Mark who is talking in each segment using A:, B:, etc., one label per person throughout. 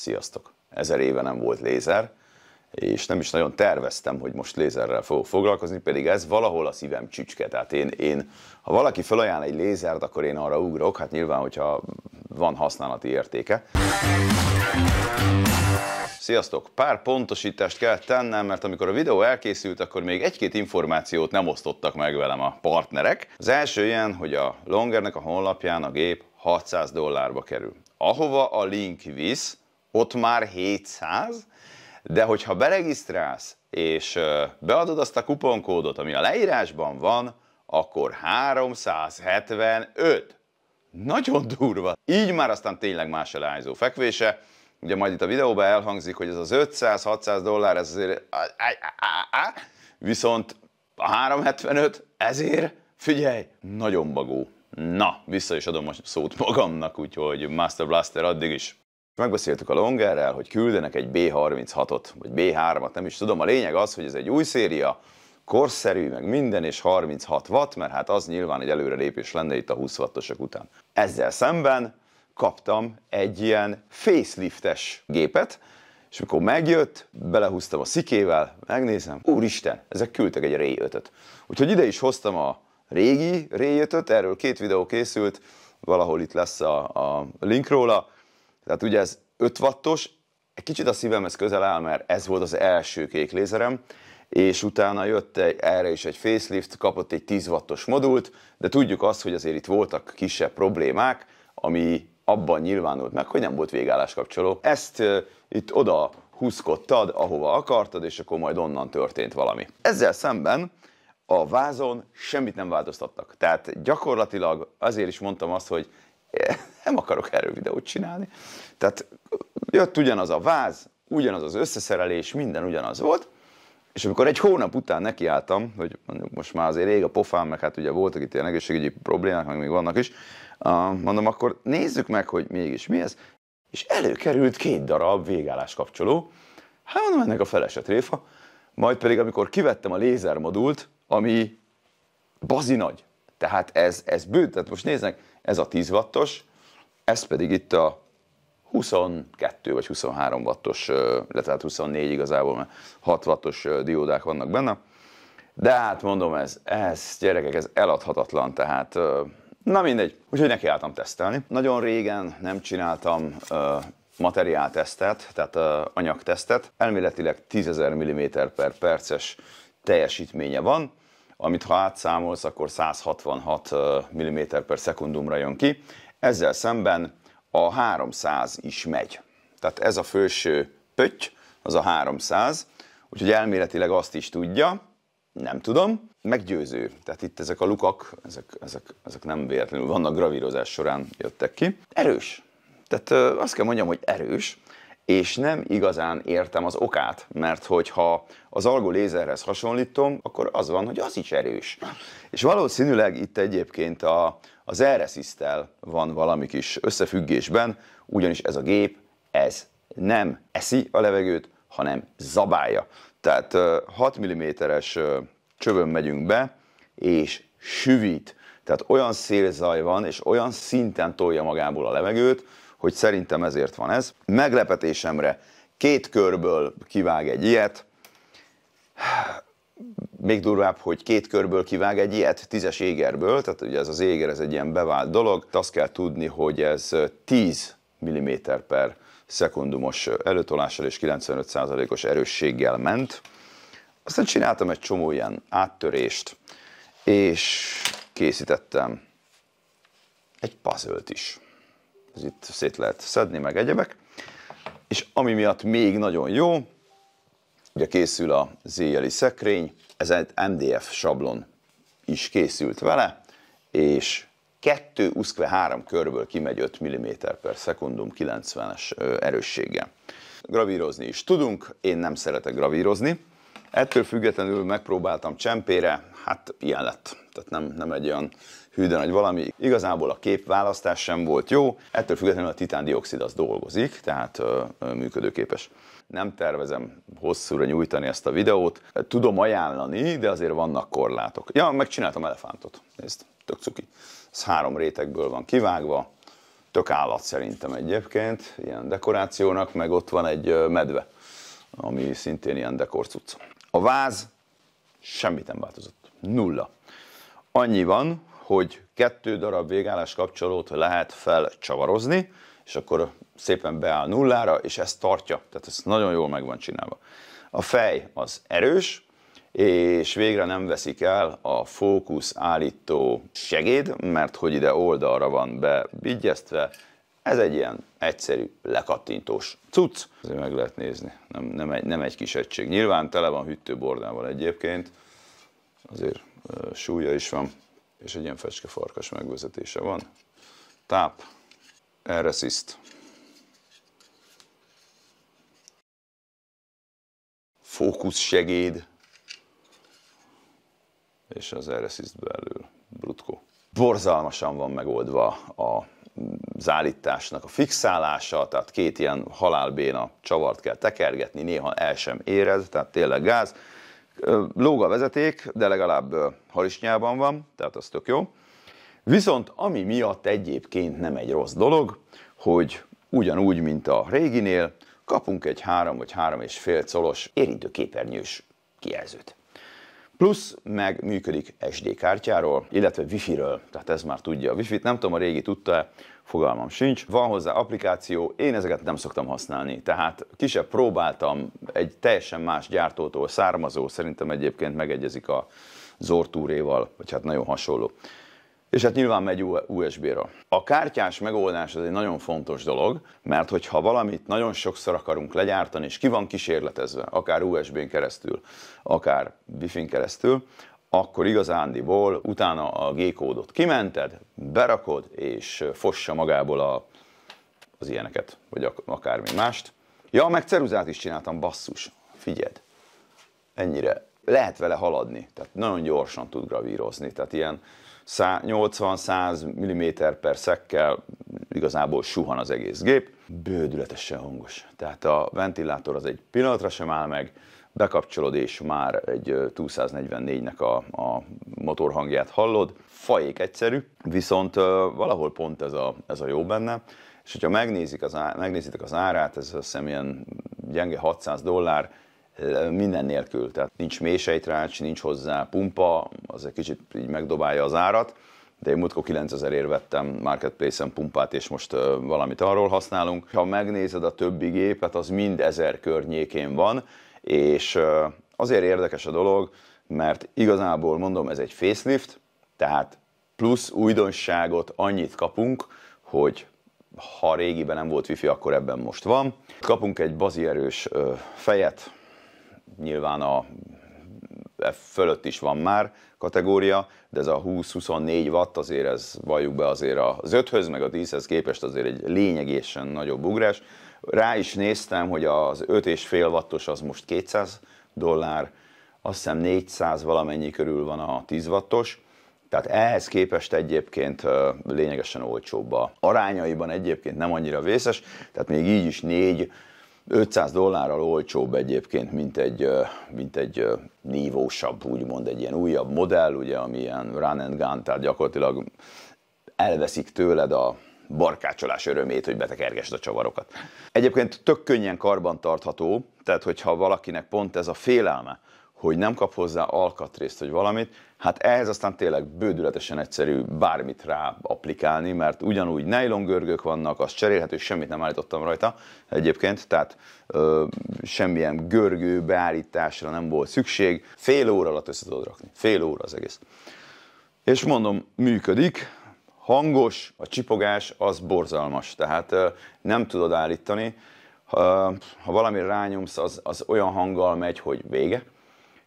A: Sziasztok! Ezer éve nem volt lézer, és nem is nagyon terveztem, hogy most lézerrel fogok foglalkozni, pedig ez valahol a szívem csücske. Tehát én, én ha valaki felajánl egy lézert, akkor én arra ugrok, hát nyilván, hogyha van használati értéke. Sziasztok! Pár pontosítást kell tennem, mert amikor a videó elkészült, akkor még egy-két információt nem osztottak meg velem a partnerek. Az első ilyen, hogy a Longernek a honlapján a gép 600 dollárba kerül. Ahova a link visz, ott már 700, de hogyha beregisztrálsz és beadod azt a kuponkódot, ami a leírásban van, akkor 375. Nagyon durva. Így már aztán tényleg más elányzó fekvése. Ugye majd itt a videóban elhangzik, hogy ez az 500-600 dollár, ez azért... Viszont a 375 ezért, figyelj, nagyon bagó. Na, vissza is adom a szót magamnak, úgyhogy Master Blaster addig is megbeszéltük a Longerrel, hogy küldenek egy B36-ot, vagy B3-at, nem is tudom. A lényeg az, hogy ez egy új széria, korszerű, meg minden, és 36 watt, mert hát az nyilván egy előrelépés lenne itt a 20 wattosok után. Ezzel szemben kaptam egy ilyen faceliftes gépet, és mikor megjött, belehúztam a szikével, megnézem, úristen, ezek küldtek egy Ray 5-öt. Úgyhogy ide is hoztam a régi Ray 5-öt, erről két videó készült, valahol itt lesz a, a link róla, tehát ugye ez 5 wattos, egy kicsit a szívemhez közel áll, mert ez volt az első kék lézerem, és utána jött egy, erre is egy facelift, kapott egy 10 wattos modult, de tudjuk azt, hogy azért itt voltak kisebb problémák, ami abban nyilvánult meg, hogy nem volt végállás kapcsoló. Ezt e, itt oda húzkodtad, ahova akartad, és akkor majd onnan történt valami. Ezzel szemben a vázon semmit nem változtattak. Tehát gyakorlatilag azért is mondtam azt, hogy nem akarok erről videót csinálni. Tehát jött ugyanaz a váz, ugyanaz az összeszerelés, minden ugyanaz volt, és amikor egy hónap után nekiálltam, hogy mondjuk most már azért rég a pofám, meg hát ugye voltak itt ilyen egészségügyi problémák, meg még vannak is, mondom, akkor nézzük meg, hogy mégis mi ez, és előkerült két darab végállás kapcsoló, hát mondom, ennek a feleset réfa, majd pedig amikor kivettem a lézermodult, ami bazi nagy, tehát ez, ez bűn, tehát most néznek, ez a 10 wattos, ez pedig itt a 22 vagy 23 wattos, le tehát 24 igazából, mert 6 wattos diódák vannak benne. De hát mondom, ez, ez gyerekek, ez eladhatatlan, tehát na mindegy. Úgyhogy nekiálltam tesztelni. Nagyon régen nem csináltam materiáltesztet, tehát anyagtesztet. Elméletileg 10.000 mm per perces teljesítménye van, amit ha átszámolsz, akkor 166 mm per szekundumra jön ki. Ezzel szemben a 300 is megy. Tehát ez a főső pötty, az a 300, úgyhogy elméletileg azt is tudja, nem tudom, meggyőző. Tehát itt ezek a lukak, ezek, ezek, ezek nem véletlenül vannak gravírozás során jöttek ki. Erős. Tehát azt kell mondjam, hogy erős és nem igazán értem az okát, mert hogyha az algó lézerhez hasonlítom, akkor az van, hogy az is erős. És valószínűleg itt egyébként a, az erresztisztel van valami kis összefüggésben, ugyanis ez a gép, ez nem eszi a levegőt, hanem zabálja. Tehát 6 mm-es csövön megyünk be, és süvít. Tehát olyan szélzaj van, és olyan szinten tolja magából a levegőt, hogy szerintem ezért van ez. Meglepetésemre két körből kivág egy ilyet, még durvább, hogy két körből kivág egy ilyet, tízes égerből, tehát ugye ez az éger, ez egy ilyen bevált dolog, azt kell tudni, hogy ez 10 mm per szekundumos előtolással és 95%-os erősséggel ment. Aztán csináltam egy csomó ilyen áttörést, és készítettem egy puzzle is ez itt szét lehet szedni, meg egyebek. És ami miatt még nagyon jó, ugye készül a zéjeli szekrény, ez egy MDF sablon is készült vele, és 2 uszkve 3 körből kimegy 5 mm per szekundum 90-es erősséggel. Gravírozni is tudunk, én nem szeretek gravírozni. Ettől függetlenül megpróbáltam csempére, hát ilyen lett. Tehát nem, nem egy olyan hű de nagy valami. Igazából a képválasztás sem volt jó, ettől függetlenül a titándioxid az dolgozik, tehát működőképes. Nem tervezem hosszúra nyújtani ezt a videót, tudom ajánlani, de azért vannak korlátok. Ja, megcsináltam elefántot, nézd, tök cuki. Ez három rétegből van kivágva, tök állat szerintem egyébként, ilyen dekorációnak, meg ott van egy medve, ami szintén ilyen dekorcucc. A váz semmit nem változott. Nulla. Annyi van, hogy kettő darab végállás kapcsolót lehet felcsavarozni, és akkor szépen beáll nullára, és ezt tartja. Tehát ez nagyon jól meg van csinálva. A fej az erős, és végre nem veszik el a fókusz állító segéd, mert hogy ide oldalra van bebigyeztve, ez egy ilyen egyszerű, lekattintós cucc. Ezért meg lehet nézni, nem, nem, egy, nem egy kis egység. Nyilván tele van hűtőbordával egyébként, azért súlya is van és egy ilyen fecske farkas megvezetése van. Táp, erre sziszt. Fókusz segéd, és az erre sziszt belül, brutko. Borzalmasan van megoldva a az állításnak a fixálása, tehát két ilyen halálbéna csavart kell tekergetni, néha el sem érez, tehát tényleg gáz. Lóga vezeték, de legalább harisnyában van, tehát az tök jó. Viszont ami miatt egyébként nem egy rossz dolog, hogy ugyanúgy, mint a réginél, kapunk egy 3 vagy 3,5 colos érintőképernyős kijelzőt. Plusz meg működik SD kártyáról, illetve Wi-Fi-ről, tehát ez már tudja a Wi-Fi-t. Nem tudom, a régi tudta -e, Fogalmam sincs. Van hozzá applikáció, én ezeket nem szoktam használni. Tehát kisebb próbáltam egy teljesen más gyártótól származó, szerintem egyébként megegyezik a Zortúréval, vagy hát nagyon hasonló. És hát nyilván megy USB-ra. A kártyás megoldás az egy nagyon fontos dolog, mert hogyha valamit nagyon sokszor akarunk legyártani, és ki van kísérletezve, akár USB-n keresztül, akár Wi-Fi-n keresztül, akkor igazándiból utána a G-kódot kimented, berakod, és fossa magából a, az ilyeneket, vagy akármi mást. Ja, meg ceruzát is csináltam, basszus, figyeld, ennyire. Lehet vele haladni, tehát nagyon gyorsan tud gravírozni, tehát ilyen 80-100 mm per szekkel igazából suhan az egész gép. Bődületesen hangos, tehát a ventilátor az egy pillanatra sem áll meg, bekapcsolod, és már egy 244-nek a, a motorhangját hallod. Fajék egyszerű, viszont valahol pont ez a, ez a jó benne, és hogyha megnézik az á, megnézitek az árát, ez azt hiszem ilyen gyenge 600 dollár, minden nélkül, tehát nincs mélysejtrács, nincs hozzá pumpa, az egy kicsit így megdobálja az árat, de én múltkor 9000 ér vettem Marketplace-en pumpát, és most valamit arról használunk. Ha megnézed a többi gépet, az mind 1000 környékén van, és azért érdekes a dolog, mert igazából mondom, ez egy facelift, tehát plusz újdonságot annyit kapunk, hogy ha régiben nem volt wifi, akkor ebben most van. Kapunk egy bazierős fejet, nyilván a e fölött is van már kategória, de ez a 20-24 watt azért ez valljuk be azért az 5-höz, meg a 10-hez képest azért egy lényegesen nagyobb ugrás. Rá is néztem, hogy az 5,5 wattos az most 200 dollár, azt hiszem 400 valamennyi körül van a 10 wattos, tehát ehhez képest egyébként lényegesen olcsóbb a arányaiban egyébként nem annyira vészes, tehát még így is 4 500 dollárral olcsóbb egyébként, mint egy, mint egy nívósabb, úgymond egy ilyen újabb modell, ugye, ami ilyen run and gun, tehát gyakorlatilag elveszik tőled a, barkácsolás örömét, hogy betekergesd a csavarokat. Egyébként tök könnyen karbantartható, tehát hogyha valakinek pont ez a félelme, hogy nem kap hozzá alkatrészt vagy valamit, hát ehhez aztán tényleg bődületesen egyszerű bármit rá applikálni, mert ugyanúgy nejlongörgök vannak, az cserélhető, semmit nem állítottam rajta egyébként, tehát ö, semmilyen görgő beállításra nem volt szükség, fél óra alatt össze tudod rakni, fél óra az egész. És mondom, működik, hangos, a csipogás az borzalmas, tehát nem tudod állítani. Ha, ha valami rányomsz, az, az olyan hanggal megy, hogy vége.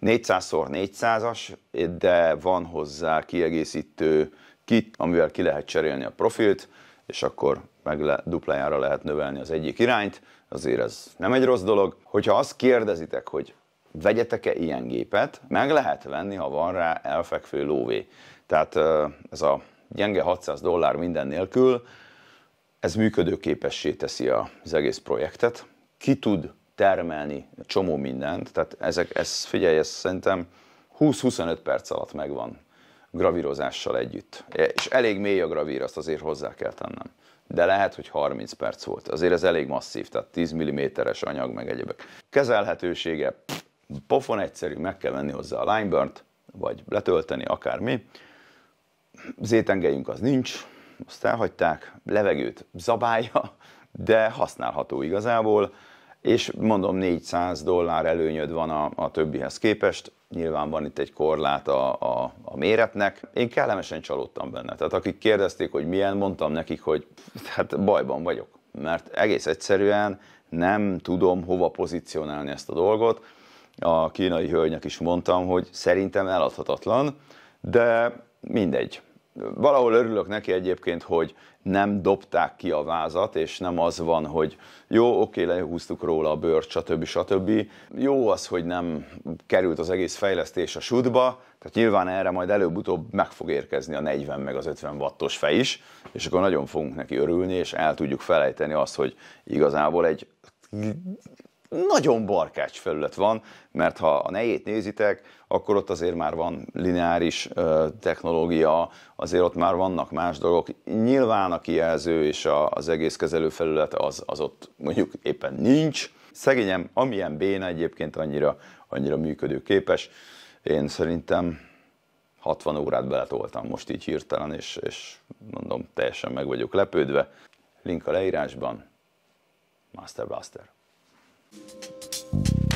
A: 400x400-as, de van hozzá kiegészítő kit, amivel ki lehet cserélni a profilt, és akkor meg le, duplájára lehet növelni az egyik irányt, azért ez nem egy rossz dolog. Hogyha azt kérdezitek, hogy vegyetek-e ilyen gépet, meg lehet venni, ha van rá elfekvő lóvé. Tehát ez a gyenge 600 dollár minden nélkül, ez működőképessé teszi az egész projektet. Ki tud termelni csomó mindent, tehát ezek, ez, figyelj, ez szerintem 20-25 perc alatt megvan gravírozással együtt. És elég mély a gravír, azt azért hozzá kell tennem. De lehet, hogy 30 perc volt. Azért ez elég masszív, tehát 10 mm-es anyag, meg egyebek. Kezelhetősége, pofon egyszerű, meg kell venni hozzá a lineburnt, vagy letölteni, akármi zétengeink az nincs, azt elhagyták, levegőt zabálja, de használható igazából, és mondom 400 dollár előnyöd van a, a többihez képest, nyilván van itt egy korlát a, a, a méretnek. Én kellemesen csalódtam benne, tehát akik kérdezték, hogy milyen, mondtam nekik, hogy hát bajban vagyok, mert egész egyszerűen nem tudom hova pozícionálni ezt a dolgot. A kínai hölgynek is mondtam, hogy szerintem eladhatatlan, de mindegy, valahol örülök neki egyébként, hogy nem dobták ki a vázat, és nem az van, hogy jó, oké, lehúztuk róla a bőrt, stb. stb. Jó az, hogy nem került az egész fejlesztés a sudba, tehát nyilván erre majd előbb-utóbb meg fog érkezni a 40 meg az 50 wattos fej is, és akkor nagyon fogunk neki örülni, és el tudjuk felejteni azt, hogy igazából egy nagyon barkács felület van, mert ha a nejét nézitek, akkor ott azért már van lineáris technológia, azért ott már vannak más dolgok. Nyilván a kijelző és a, az egész kezelő felület az, az ott mondjuk éppen nincs. Szegényem, amilyen béna egyébként annyira, annyira működőképes. Én szerintem 60 órát beletoltam most így hirtelen, és, és mondom, teljesen meg vagyok lepődve. Link a leírásban. Master Blaster. Thank you.